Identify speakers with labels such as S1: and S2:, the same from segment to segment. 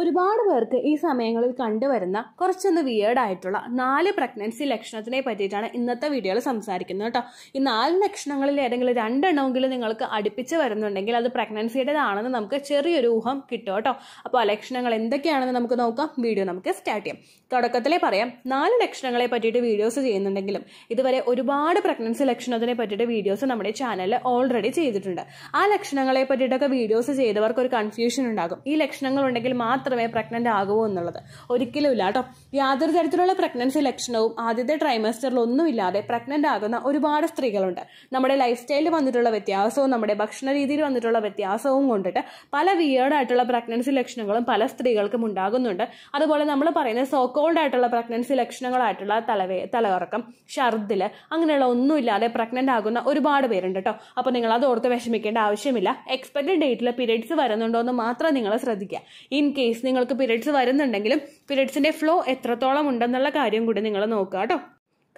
S1: ഒരുപാട് പേർക്ക് ഈ സമയങ്ങളിൽ കണ്ടുവരുന്ന കുറച്ചൊന്ന് വിയേർഡായിട്ടുള്ള നാല് പ്രഗ്നൻസി ലക്ഷണത്തിനെ പറ്റിയിട്ടാണ് ഇന്നത്തെ വീഡിയോയിൽ സംസാരിക്കുന്നത് കേട്ടോ ഈ നാല് ലക്ഷണങ്ങളിൽ ഏതെങ്കിലും രണ്ടെണ്ണമെങ്കിലും നിങ്ങൾക്ക് അടുപ്പിച്ച് വരുന്നുണ്ടെങ്കിൽ അത് പ്രഗ്നൻസിയുടേതാണെന്ന് നമുക്ക് ചെറിയൊരു ഊഹം കിട്ടും കേട്ടോ അപ്പോൾ ആ ലക്ഷണങ്ങൾ എന്തൊക്കെയാണെന്ന് നമുക്ക് നോക്കാം വീഡിയോ നമുക്ക് സ്റ്റാർട്ട് ചെയ്യാം തുടക്കത്തിലേ പറയാം നാല് ലക്ഷണങ്ങളെ പറ്റിയിട്ട് വീഡിയോസ് ചെയ്യുന്നുണ്ടെങ്കിലും ഇതുവരെ ഒരുപാട് പ്രഗ്നൻസി ലക്ഷണത്തിനെ പറ്റിയിട്ട് വീഡിയോസ് നമ്മുടെ ചാനലിൽ ഓൾറെഡി ചെയ്തിട്ടുണ്ട് ആ ലക്ഷണങ്ങളെ പറ്റിയിട്ടൊക്കെ വീഡിയോസ് ചെയ്തവർക്ക് ഒരു കൺഫ്യൂഷൻ ഉണ്ടാകും ഈ ലക്ഷണങ്ങൾ ഉണ്ടെങ്കിൽ മാത്രം മാത്രമേ പ്രഗ്നന്റ് ആകൂ എന്നുള്ളത് ഒരിക്കലും ഇല്ല കേട്ടോ യാതൊരു തരത്തിലുള്ള പ്രഗ്നൻസി ലക്ഷണവും ആദ്യത്തെ ട്രൈമസ്റ്ററിൽ ഇല്ലാതെ പ്രഗ്നന്റ് ആകുന്ന ഒരുപാട് സ്ത്രീകളുണ്ട് നമ്മുടെ ലൈഫ് സ്റ്റൈലിൽ വന്നിട്ടുള്ള വ്യത്യാസവും നമ്മുടെ ഭക്ഷണ രീതിയിൽ വന്നിട്ടുള്ള വ്യത്യാസവും കൊണ്ടിട്ട് പല വിയേർഡായിട്ടുള്ള പ്രഗ്നൻസി ലക്ഷണങ്ങളും പല സ്ത്രീകൾക്കും ഉണ്ടാകുന്നുണ്ട് അതുപോലെ നമ്മൾ പറയുന്ന സോക്കോൾഡ് ആയിട്ടുള്ള പ്രഗ്നൻസി ലക്ഷണങ്ങളായിട്ടുള്ള തലവേ തലകറക്കം ഷർദില് അങ്ങനെയുള്ള ഒന്നുമില്ലാതെ പ്രഗ്നന്റ് ആകുന്ന ഒരുപാട് പേരുണ്ട് കേട്ടോ അപ്പോൾ നിങ്ങൾ അത് ഓർത്ത് വിഷമിക്കേണ്ട ആവശ്യമില്ല എക്സ്പെക്റ്റഡ് ഡേറ്റിലെ പീരീഡ്സ് വരുന്നുണ്ടോ എന്ന് മാത്രം നിങ്ങൾ ശ്രദ്ധിക്കുക ഇൻ കേസ് കേസ് നിങ്ങൾക്ക് പീരീഡ്സ് വരുന്നുണ്ടെങ്കിലും പീരീഡ്സിൻ്റെ ഫ്ലോ എത്രത്തോളം ഉണ്ടെന്നുള്ള കാര്യം കൂടി നിങ്ങൾ നോക്കുക കേട്ടോ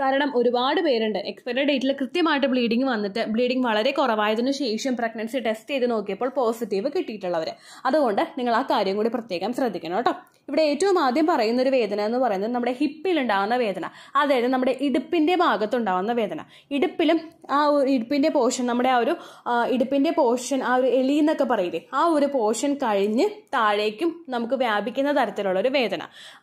S1: കാരണം ഒരുപാട് പേരുണ്ട് എക്സ്പയറി ഡേറ്റിൽ കൃത്യമായിട്ട് ബ്ലീഡിങ് വന്നിട്ട് ബ്ലീഡിങ് വളരെ കുറവായതിനു ശേഷം പ്രഗ്നൻസി ടെസ്റ്റ് ചെയ്ത് നോക്കിയപ്പോൾ പോസിറ്റീവ് കിട്ടിയിട്ടുള്ളവർ അതുകൊണ്ട് നിങ്ങൾ ആ കാര്യം കൂടി പ്രത്യേകം ശ്രദ്ധിക്കണം കേട്ടോ ഇവിടെ ഏറ്റവും ആദ്യം പറയുന്ന ഒരു വേദന എന്ന് പറയുന്നത് നമ്മുടെ ഹിപ്പിലുണ്ടാകുന്ന വേദന അതായത് നമ്മുടെ ഇടുപ്പിൻ്റെ ഭാഗത്തുണ്ടാകുന്ന വേദന ഇടുപ്പിലും ആ ഒരു ഇടുപ്പിൻ്റെ പോർഷൻ നമ്മുടെ ആ ഒരു ഇടുപ്പിൻ്റെ പോർഷൻ ആ ഒരു എലി എന്നൊക്കെ പറയില്ലേ ആ ഒരു പോർഷൻ കഴിഞ്ഞ് താഴേക്കും നമുക്ക് വ്യാപിക്കുന്ന തരത്തിലുള്ള ഒരു വേദന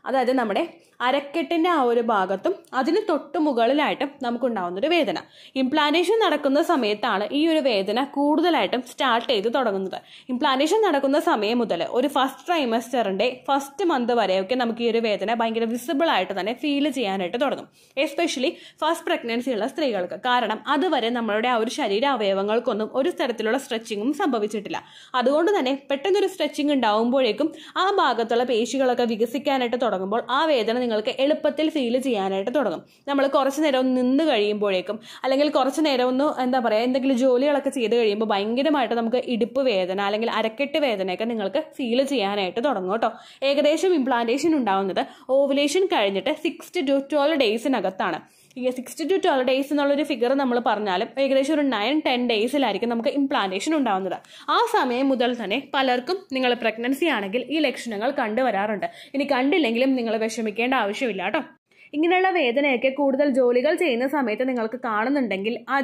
S1: അതായത് നമ്മുടെ അരക്കെട്ടിൻ്റെ ആ ഒരു ഭാഗത്തും അതിന് തൊട്ട് മുകളിലായിട്ടും നമുക്കുണ്ടാവുന്ന ഒരു വേദന ഇംപ്ലാന്റേഷൻ നടക്കുന്ന സമയത്താണ് ഈ ഒരു വേദന കൂടുതലായിട്ടും സ്റ്റാർട്ട് ചെയ്ത് തുടങ്ങുന്നത് ഇംപ്ലാന്റേഷൻ നടക്കുന്ന സമയം മുതൽ ഒരു ഫസ്റ്റ് ട്രൈമസ്റ്ററിൻ്റെ ഫസ്റ്റ് മന്ത് വരെയൊക്കെ നമുക്ക് ഈ ഒരു വേദന ഭയങ്കര വിസിബിൾ ആയിട്ട് തന്നെ ഫീൽ ചെയ്യാനായിട്ട് തുടങ്ങും എസ്പെഷ്യലി ഫസ്റ്റ് പ്രഗ്നൻസി ഉള്ള സ്ത്രീകൾക്ക് കാരണം അതുവരെ നമ്മളുടെ ആ ഒരു ശരീര അവയവങ്ങൾക്കൊന്നും ഒരു തരത്തിലുള്ള സ്ട്രെച്ചിങ്ങും സംഭവിച്ചിട്ടില്ല അതുകൊണ്ട് തന്നെ പെട്ടെന്നൊരു സ്ട്രെച്ചിങ് ഉണ്ടാവുമ്പോഴേക്കും ആ ഭാഗത്തുള്ള പേശികളൊക്കെ വികസിക്കാനായിട്ട് തുടങ്ങുമ്പോൾ ആ വേദന നിങ്ങൾക്ക് എളുപ്പത്തിൽ ഫീൽ ചെയ്യാനായിട്ട് തുടങ്ങും നമ്മൾ കുറച്ച് നേരം ഒന്ന് നിന്ന് കഴിയുമ്പോഴേക്കും അല്ലെങ്കിൽ കുറച്ച് നേരം ഒന്ന് എന്താ പറയുക എന്തെങ്കിലും ജോലികളൊക്കെ ചെയ്ത് കഴിയുമ്പോൾ ഭയങ്കരമായിട്ട് നമുക്ക് ഇടുപ്പ് വേദന അല്ലെങ്കിൽ അരക്കെട്ട് വേദനയൊക്കെ നിങ്ങൾക്ക് ഫീൽ ചെയ്യാനായിട്ട് തുടങ്ങും കേട്ടോ ഏകദേശം ഇംപ്ലാന്റേഷൻ ഉണ്ടാവുന്നത് ഓവുലേഷൻ കഴിഞ്ഞിട്ട് സിക്സ് ടു ട്വൽവ് ഡേയ്സിനകത്താണ് ഈ സിക്സ്റ്റി ടു ട്വൽവ് ഡേയ്സ് എന്നുള്ളൊരു ഫിഗർ നമ്മൾ പറഞ്ഞാലും ഏകദേശം ഒരു നയൻ ടെൻ ഡേയ്സിലായിരിക്കും നമുക്ക് ഇംപ്ലാന്റേഷൻ ഉണ്ടാകുന്നത് ആ സമയം മുതൽ തന്നെ പലർക്കും നിങ്ങൾ പ്രഗ്നൻസി ആണെങ്കിൽ ഈ ലക്ഷണങ്ങൾ കണ്ടുവരാറുണ്ട് ഇനി കണ്ടില്ലെങ്കിലും നിങ്ങൾ വിഷമിക്കേണ്ട ആവശ്യമില്ല കേട്ടോ ഇങ്ങനെയുള്ള വേദനയൊക്കെ കൂടുതൽ ജോലികൾ ചെയ്യുന്ന സമയത്ത് നിങ്ങൾക്ക് കാണുന്നുണ്ടെങ്കിൽ ആ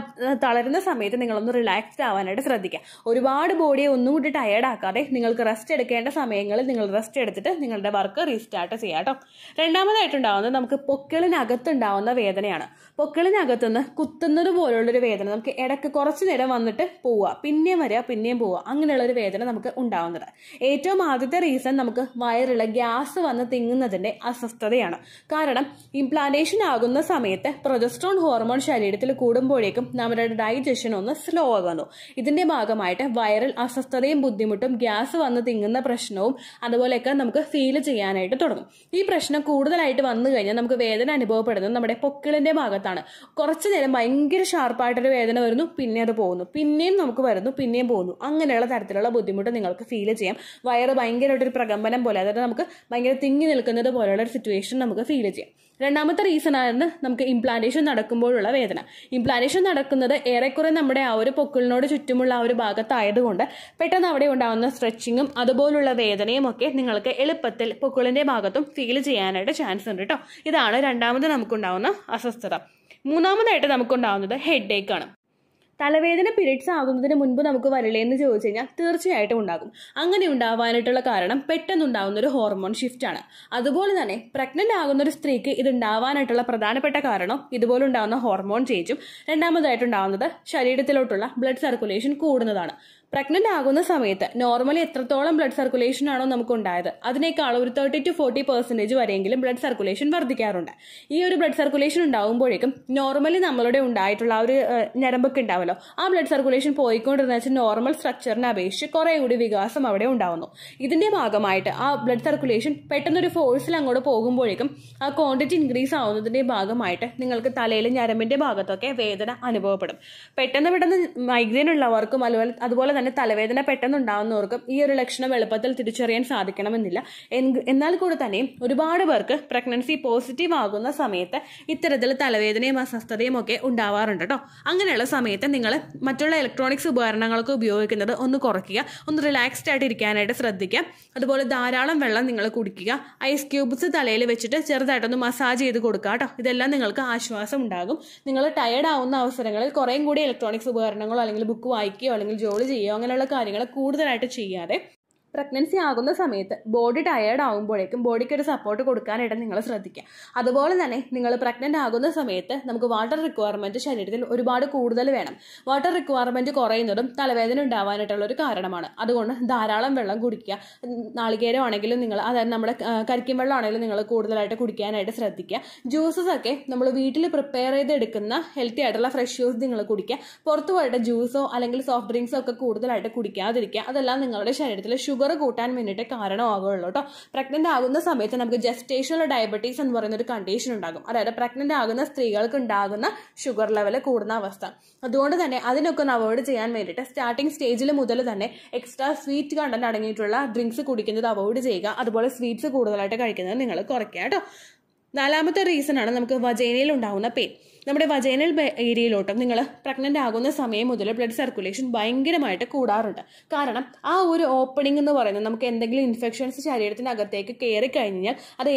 S1: തളരുന്ന സമയത്ത് നിങ്ങളൊന്ന് റിലാക്സ്ഡ് ആവാനായിട്ട് ശ്രദ്ധിക്കുക ഒരുപാട് ബോഡിയെ ഒന്നും കൂടി ടയേർഡ് ആക്കാതെ നിങ്ങൾക്ക് റെസ്റ്റ് എടുക്കേണ്ട സമയങ്ങളിൽ നിങ്ങൾ റെസ്റ്റ് എടുത്തിട്ട് നിങ്ങളുടെ വർക്ക് റീസ്റ്റാർട്ട് ചെയ്യാം കേട്ടോ രണ്ടാമതായിട്ടുണ്ടാവുന്നത് നമുക്ക് പൊക്കിളിനകത്തുണ്ടാവുന്ന വേദനയാണ് പൊക്കിളിനകത്തുനിന്ന് കുത്തുന്നത് പോലുള്ളൊരു വേദന നമുക്ക് ഇടയ്ക്ക് കുറച്ച് നേരം വന്നിട്ട് പോവുക പിന്നെയും വരിക പിന്നെയും പോവുക അങ്ങനെയുള്ള ഒരു വേദന നമുക്ക് ഉണ്ടാവുന്നത് ഏറ്റവും ആദ്യത്തെ റീസൺ നമുക്ക് വയറിൽ ഗ്യാസ് വന്ന് തിങ്ങുന്നതിൻ്റെ അസ്വസ്ഥതയാണ് കാരണം ഇംപ്ലാന്റേഷൻ ആകുന്ന സമയത്ത് പ്രൊജസ്ട്രോൺ ഹോർമോൺ ശരീരത്തിൽ കൂടുമ്പോഴേക്കും നമ്മുടെ ഡൈജഷൻ ഒന്ന് സ്ലോ ആകുന്നു ഇതിന്റെ ഭാഗമായിട്ട് വൈറൽ അസ്വസ്ഥതയും ബുദ്ധിമുട്ടും ഗ്യാസ് വന്ന് തിങ്ങുന്ന പ്രശ്നവും അതുപോലെയൊക്കെ നമുക്ക് ഫീൽ ചെയ്യാനായിട്ട് തുടങ്ങും ഈ പ്രശ്നം കൂടുതലായിട്ട് വന്നു കഴിഞ്ഞാൽ നമുക്ക് വേദന അനുഭവപ്പെടുന്നത് നമ്മുടെ പൊക്കിളിന്റെ ഭാഗത്താണ് കുറച്ചു നേരം ഭയങ്കര ഷാർപ്പായിട്ടൊരു വേദന വരുന്നു പിന്നെ അത് പോകുന്നു പിന്നെയും നമുക്ക് വരുന്നു പിന്നെയും പോകുന്നു അങ്ങനെയുള്ള തരത്തിലുള്ള ബുദ്ധിമുട്ട് നിങ്ങൾക്ക് ഫീൽ ചെയ്യാം വയറ് ഭയങ്കരമായിട്ടൊരു പ്രകമ്പനം പോലെ അതായത് നമുക്ക് ഭയങ്കര തിങ്ങി നിൽക്കുന്നത് പോലെയുള്ള ഒരു സിറ്റുവേഷൻ നമുക്ക് ഫീൽ ചെയ്യാം രണ്ടാമത്തെ റീസൺ ആണ് നമുക്ക് ഇംപ്ലാന്റേഷൻ നടക്കുമ്പോഴുള്ള വേദന ഇംപ്ലാന്റേഷൻ നടക്കുന്നത് ഏറെക്കുറെ നമ്മുടെ ആ ഒരു പൊക്കിളിനോട് ചുറ്റുമുള്ള ആ ഒരു ഭാഗത്തായതുകൊണ്ട് പെട്ടെന്ന് അവിടെ ഉണ്ടാകുന്ന സ്ട്രെച്ചിങ്ങും അതുപോലുള്ള വേദനയും ഒക്കെ നിങ്ങൾക്ക് എളുപ്പത്തിൽ പൊക്കിളിന്റെ ഭാഗത്തും ഫീൽ ചെയ്യാനായിട്ട് ചാൻസ് ഉണ്ട് കേട്ടോ ഇതാണ് രണ്ടാമത് നമുക്കുണ്ടാകുന്ന അസ്വസ്ഥത മൂന്നാമതായിട്ട് നമുക്കുണ്ടാകുന്നത് ഹെഡ് ആണ് തലവേദന പിരീഡ്സ് ആകുന്നതിന് മുൻപ് നമുക്ക് വരില്ലേ എന്ന് ചോദിച്ചു കഴിഞ്ഞാൽ തീർച്ചയായിട്ടും ഉണ്ടാകും അങ്ങനെ ഉണ്ടാവാനായിട്ടുള്ള കാരണം പെട്ടെന്നുണ്ടാകുന്ന ഒരു ഹോർമോൺ ഷിഫ്റ്റ് ആണ് അതുപോലെ തന്നെ പ്രഗ്നന്റ് ആകുന്ന ഒരു സ്ത്രീക്ക് ഇത് ഉണ്ടാവാനായിട്ടുള്ള പ്രധാനപ്പെട്ട കാരണം ഇതുപോലെ ഉണ്ടാകുന്ന ഹോർമോൺ ചേഞ്ചും രണ്ടാമതായിട്ടുണ്ടാകുന്നത് ശരീരത്തിലോട്ടുള്ള ബ്ലഡ് സർക്കുലേഷൻ കൂടുന്നതാണ് പ്രഗ്നന്റ് ആകുന്ന സമയത്ത് നോർമലി എത്രത്തോളം ബ്ലഡ് സർക്കുലേഷൻ ആണോ നമുക്ക് ഉണ്ടായത് അതിനേക്കാൾ ഒരു തേർട്ടി ടു ഫോർട്ടി പെർസെൻറ്റേജ് വരെയെങ്കിലും ബ്ലഡ് സർക്കുലേഷൻ വർദ്ധിക്കാറുണ്ട് ഈ ഒരു ബ്ലഡ് സർക്കുലേഷൻ ഉണ്ടാകുമ്പോഴേക്കും നോർമലി നമ്മളുടെ ഉണ്ടായിട്ടുള്ള ആ ഒരു ഞരമ്പൊക്കെ ഉണ്ടാവല്ലോ ആ ബ്ലഡ് സർക്കുലേഷൻ പോയിക്കൊണ്ടിരുന്ന വെച്ചാൽ നോർമൽ സ്ട്രക്ചറിനെ അപേക്ഷിച്ച് കുറേ കൂടി വികാസം അവിടെ ഉണ്ടാവുന്നു ഇതിന്റെ ഭാഗമായിട്ട് ആ ബ്ലഡ് സർക്കുലേഷൻ പെട്ടെന്നൊരു ഫോഴ്സിൽ അങ്ങോട്ട് പോകുമ്പോഴേക്കും ആ ക്വാണ്ടിറ്റി ഇൻക്രീസ് ആവുന്നതിൻ്റെ ഭാഗമായിട്ട് നിങ്ങൾക്ക് തലയിൽ ഞരമ്പിൻ്റെ ഭാഗത്തൊക്കെ വേദന അനുഭവപ്പെടും പെട്ടെന്ന് പെട്ടെന്ന് മൈഗ്രെയിൻ ഉള്ളവർക്കും അതുപോലെ അതുപോലെ തന്നെ തലവേദന പെട്ടെന്ന് ഉണ്ടാവുന്നവർക്കും ഈ ഒരു ലക്ഷണം എളുപ്പത്തിൽ തിരിച്ചറിയാൻ സാധിക്കണമെന്നില്ല എന്നാൽ കൂടെ തന്നെയും ഒരുപാട് പേർക്ക് പ്രഗ്നൻസി പോസിറ്റീവ് ആകുന്ന സമയത്ത് ഇത്തരത്തിൽ തലവേദനയും അസ്വസ്ഥതയും ഒക്കെ ഉണ്ടാവാറുണ്ട് കേട്ടോ അങ്ങനെയുള്ള സമയത്ത് നിങ്ങൾ മറ്റുള്ള ഇലക്ട്രോണിക്സ് ഉപകരണങ്ങളൊക്കെ ഉപയോഗിക്കുന്നത് ഒന്ന് കുറയ്ക്കുക ഒന്ന് റിലാക്സ്ഡ് ആയിട്ട് ഇരിക്കാനായിട്ട് ശ്രദ്ധിക്കുക അതുപോലെ ധാരാളം വെള്ളം നിങ്ങൾ കുടിക്കുക ഐസ് ക്യൂബ്സ് തലയിൽ വെച്ചിട്ട് ചെറുതായിട്ടൊന്ന് മസാജ് ചെയ്ത് കൊടുക്കുക കേട്ടോ ഇതെല്ലാം നിങ്ങൾക്ക് ആശ്വാസം ഉണ്ടാകും നിങ്ങൾ ടയേർഡ് ആവുന്ന അവസരങ്ങളിൽ കുറേയും കൂടി ഇലക്ട്രോണിക്സ് ഉപകരണങ്ങളോ അല്ലെങ്കിൽ ബുക്ക് വായിക്കുകയോ അല്ലെങ്കിൽ ജോലി ചെയ്യുകയോ അങ്ങനെയുള്ള കാര്യങ്ങൾ കൂടുതലായിട്ട് ചെയ്യാതെ പ്രഗ്നൻസി ആകുന്ന സമയത്ത് ബോഡി ടയേർഡ് ആകുമ്പോഴേക്കും ബോഡിക്ക് ഒരു സപ്പോർട്ട് കൊടുക്കാനായിട്ട് നിങ്ങൾ ശ്രദ്ധിക്കുക അതുപോലെ തന്നെ നിങ്ങൾ പ്രഗ്നൻ്റ് ആകുന്ന സമയത്ത് നമുക്ക് വാട്ടർ റിക്വയർമെൻറ്റ് ശരീരത്തിൽ ഒരുപാട് കൂടുതൽ വേണം വാട്ടർ റിക്വയർമെൻറ്റ് കുറയുന്നതും തലവേദന ഉണ്ടാവാനായിട്ടുള്ള ഒരു കാരണമാണ് അതുകൊണ്ട് ധാരാളം വെള്ളം കുടിക്കുക നാളികേരം ആണെങ്കിലും നിങ്ങൾ അതായത് നമ്മുടെ കരിക്കും വെള്ളം ആണെങ്കിലും നിങ്ങൾ കൂടുതലായിട്ട് കുടിക്കാനായിട്ട് ശ്രദ്ധിക്കുക ജ്യൂസസ് ഒക്കെ നമ്മൾ വീട്ടിൽ പ്രിപ്പയർ ചെയ്തെടുക്കുന്ന ഹെൽത്തി ആയിട്ടുള്ള ഫ്രഷ് ജ്യൂസ് നിങ്ങൾ കുടിക്കുക പുറത്തു പോയിട്ട് ജ്യൂസോ അല്ലെങ്കിൽ സോഫ്റ്റ് ഡ്രിങ്ക്സോ ഒക്കെ കൂടുതലായിട്ട് കുടിക്കാതിരിക്കുക അതെല്ലാം നിങ്ങളുടെ ശരീരത്തിൽ ഷുഗർ ഷുഗർ കൂട്ടാൻ വേണ്ടിയിട്ട് കാരണമാകുള്ളൂ കേട്ടോ പ്രഗ്നന്റ് ആകുന്ന സമയത്ത് നമുക്ക് ജസ്റ്റേഷണൽ ഡയബറ്റീസ് എന്ന് പറയുന്ന ഒരു കണ്ടീഷൻ ഉണ്ടാകും അതായത് പ്രഗ്നന്റ് ആകുന്ന സ്ത്രീകൾക്ക് ഉണ്ടാകുന്ന ഷുഗർ ലെവൽ കൂടുന്ന അവസ്ഥ അതുകൊണ്ട് തന്നെ അതിനൊക്കെ ഒന്ന് അവോയ്ഡ് ചെയ്യാൻ വേണ്ടിയിട്ട് സ്റ്റാർട്ടിംഗ് സ്റ്റേജിൽ മുതൽ തന്നെ എക്സ്ട്രാ സ്വീറ്റ് കണ്ടന്റ് അടങ്ങിയിട്ടുള്ള ഡ്രിങ്ക്സ് കുടിക്കുന്നത് അവോയ്ഡ് ചെയ്യുക അതുപോലെ സ്വീറ്റ്സ് കൂടുതലായിട്ട് കഴിക്കുന്നത് നിങ്ങൾ കുറയ്ക്കുക കേട്ടോ നാലാമത്തെ റീസൺ ആണ് നമുക്ക് വജേനയിൽ ഉണ്ടാകുന്ന പെയിൻ നമ്മുടെ വജൈനൽ ഏരിയയിലോട്ടും നിങ്ങൾ പ്രഗ്നൻ്റ് ആകുന്ന സമയം മുതൽ ബ്ലഡ് സർക്കുലേഷൻ ഭയങ്കരമായിട്ട് കൂടാറുണ്ട് കാരണം ആ ഒരു ഓപ്പണിംഗ് എന്ന് പറയുന്നത് നമുക്ക് എന്തെങ്കിലും ഇൻഫെക്ഷൻസ് ശരീരത്തിനകത്തേക്ക് കയറി കഴിഞ്ഞാൽ അത്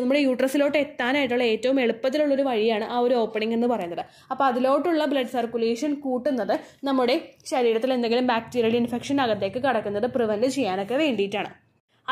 S1: നമ്മുടെ യൂട്രസിലോട്ട് എത്താനായിട്ടുള്ള ഏറ്റവും എളുപ്പത്തിലുള്ളൊരു വഴിയാണ് ആ ഒരു ഓപ്പണിംഗ് എന്ന് പറയുന്നത് അപ്പോൾ അതിലോട്ടുള്ള ബ്ലഡ് സർക്കുലേഷൻ കൂട്ടുന്നത് നമ്മുടെ ശരീരത്തിൽ എന്തെങ്കിലും ബാക്ടീരിയൽ ഇൻഫെക്ഷൻ അകത്തേക്ക് കടക്കുന്നത് പ്രിവെൻറ്റ് ചെയ്യാനൊക്കെ വേണ്ടിയിട്ടാണ്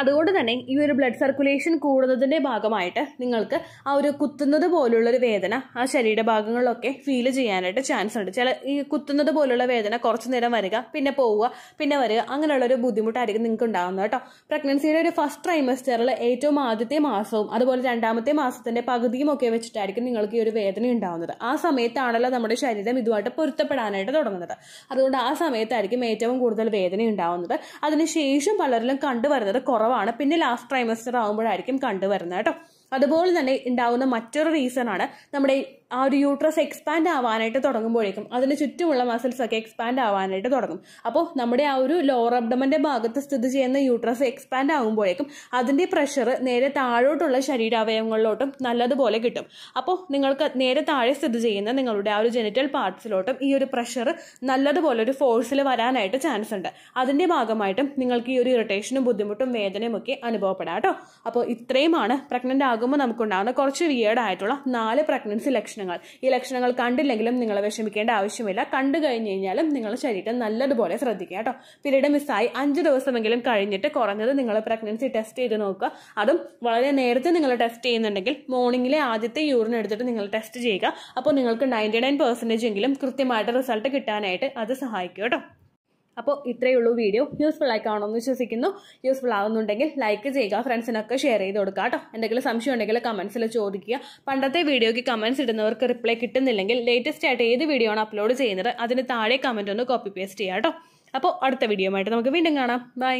S1: അതുകൊണ്ട് തന്നെ ഈ ഒരു ബ്ലഡ് സർക്കുലേഷൻ കൂടുന്നതിൻ്റെ ഭാഗമായിട്ട് നിങ്ങൾക്ക് ആ ഒരു കുത്തുന്നത് പോലുള്ളൊരു വേദന ആ ശരീരഭാഗങ്ങളിലൊക്കെ ഫീൽ ചെയ്യാനായിട്ട് ചാൻസ് ഉണ്ട് ചില ഈ കുത്തുന്നത് പോലുള്ള വേദന കുറച്ച് നേരം വരിക പിന്നെ പോവുക പിന്നെ വരിക അങ്ങനെയുള്ളൊരു ബുദ്ധിമുട്ടായിരിക്കും നിങ്ങൾക്ക് ഉണ്ടാകുന്നത് കേട്ടോ പ്രഗ്നൻസിയുടെ ഒരു ഫസ്റ്റ് ട്രൈമസ്റ്ററിൽ ഏറ്റവും ആദ്യത്തെ മാസവും അതുപോലെ രണ്ടാമത്തെ മാസത്തിൻ്റെ പകുതിയും ഒക്കെ വെച്ചിട്ടായിരിക്കും നിങ്ങൾക്ക് ഈ ഒരു വേദന ഉണ്ടാകുന്നത് ആ സമയത്താണല്ലോ നമ്മുടെ ശരീരം ഇതുമായിട്ട് പൊരുത്തപ്പെടാനായിട്ട് തുടങ്ങുന്നത് അതുകൊണ്ട് ആ സമയത്തായിരിക്കും ഏറ്റവും കൂടുതൽ വേദന ഉണ്ടാകുന്നത് അതിനുശേഷം പലരിലും കണ്ടുവരുന്നത് കുറവാണ് പിന്നെ ലാസ്റ്റ് ട്രൈമസ്റ്റർ ആകുമ്പോഴായിരിക്കും കണ്ടുവരുന്നത് കേട്ടോ അതുപോലെ തന്നെ ഉണ്ടാകുന്ന മറ്റൊരു റീസൺ ആണ് നമ്മുടെ ആ ഒരു യൂട്രസ് എക്സ്പാൻഡ് ആവാനായിട്ട് തുടങ്ങുമ്പോഴേക്കും അതിന് ചുറ്റുമുള്ള മസിൽസ് ഒക്കെ എക്സ്പാൻഡ് ആവാനായിട്ട് തുടങ്ങും അപ്പോൾ നമ്മുടെ ആ ഒരു ലോവർ അബ്ഡമൻ്റെ ഭാഗത്ത് സ്ഥിതി ചെയ്യുന്ന യൂട്രസ് എക്സ്പാൻഡ് ആകുമ്പോഴേക്കും അതിൻ്റെ പ്രഷർ നേരെ താഴോട്ടുള്ള ശരീരാവയവങ്ങളിലോട്ടും നല്ലതുപോലെ കിട്ടും അപ്പോൾ നിങ്ങൾക്ക് നേരെ താഴെ സ്ഥിതി ചെയ്യുന്ന നിങ്ങളുടെ ആ ഒരു ജെനിറ്റൽ പാർട്സിലോട്ടും ഈ ഒരു പ്രഷർ നല്ലതുപോലെ ഒരു ഫോഴ്സിൽ വരാനായിട്ട് ചാൻസ് ഉണ്ട് അതിൻ്റെ ഭാഗമായിട്ടും നിങ്ങൾക്ക് ഈ ഒരു ഇറിറ്റേഷനും ബുദ്ധിമുട്ടും വേദനയും ഒക്കെ അനുഭവപ്പെടാം കേട്ടോ അപ്പോൾ ഇത്രയുമാണ് പ്രഗ്നൻ്റ് ആകുമ്പോൾ നമുക്കുണ്ടാകുന്ന കുറച്ച് വിയേർഡ് ആയിട്ടുള്ള നാല് പ്രഗ്നൻസി ലക്ഷണം ലക്ഷണങ്ങൾ ഈ ലക്ഷണങ്ങൾ കണ്ടില്ലെങ്കിലും നിങ്ങൾ വിഷമിക്കേണ്ട ആവശ്യമില്ല കണ്ടു കഴിഞ്ഞു കഴിഞ്ഞാലും നിങ്ങൾ ശരീരം നല്ലതുപോലെ ശ്രദ്ധിക്കുക കേട്ടോ പിരീഡ് മിസ്സായി അഞ്ച് ദിവസമെങ്കിലും കഴിഞ്ഞിട്ട് കുറഞ്ഞത് നിങ്ങൾ പ്രഗ്നൻസി ടെസ്റ്റ് ചെയ്ത് നോക്കുക അതും വളരെ നേരത്തെ നിങ്ങൾ ടെസ്റ്റ് ചെയ്യുന്നുണ്ടെങ്കിൽ മോർണിംഗിലെ ആദ്യത്തെ യൂറിൻ എടുത്തിട്ട് നിങ്ങൾ ടെസ്റ്റ് ചെയ്യുക അപ്പോൾ നിങ്ങൾക്ക് നയൻറ്റി നയൻ പെർസെൻറ്റേജ് എങ്കിലും കൃത്യമായിട്ട് റിസൾട്ട് കിട്ടാനായിട്ട് അത് സഹായിക്കും കേട്ടോ അപ്പോൾ ഇത്രയേ ഉള്ളൂ വീഡിയോ യൂസ്ഫുൾ ആയി കാണുമെന്ന് വിശ്വസിക്കുന്നു യൂസ്ഫുൾ ആവുന്നുണ്ടെങ്കിൽ ലൈക്ക് ചെയ്യുക ഫ്രണ്ട്സിനൊക്കെ ഷെയർ ചെയ്ത് കൊടുക്കുക കേട്ടോ എന്തെങ്കിലും സംശയം ഉണ്ടെങ്കിൽ കമൻസിൽ ചോദിക്കുക പണ്ടത്തെ വീഡിയോയ്ക്ക് കമൻസ് ഇടുന്നവർക്ക് റിപ്ലൈ കിട്ടുന്നില്ലെങ്കിൽ ലേറ്റസ്റ്റ് ആയിട്ട് ഏത് വീഡിയോ ആണ് അപ്ലോഡ് ചെയ്യുന്നത് അതിന് താഴെ കമൻറ്റ് ഒന്ന് കോപ്പി പേസ്റ്റ് ചെയ്യാം കേട്ടോ അപ്പോൾ അടുത്ത വീഡിയോ ആയിട്ട് നമുക്ക് വീണ്ടും കാണാം ബൈ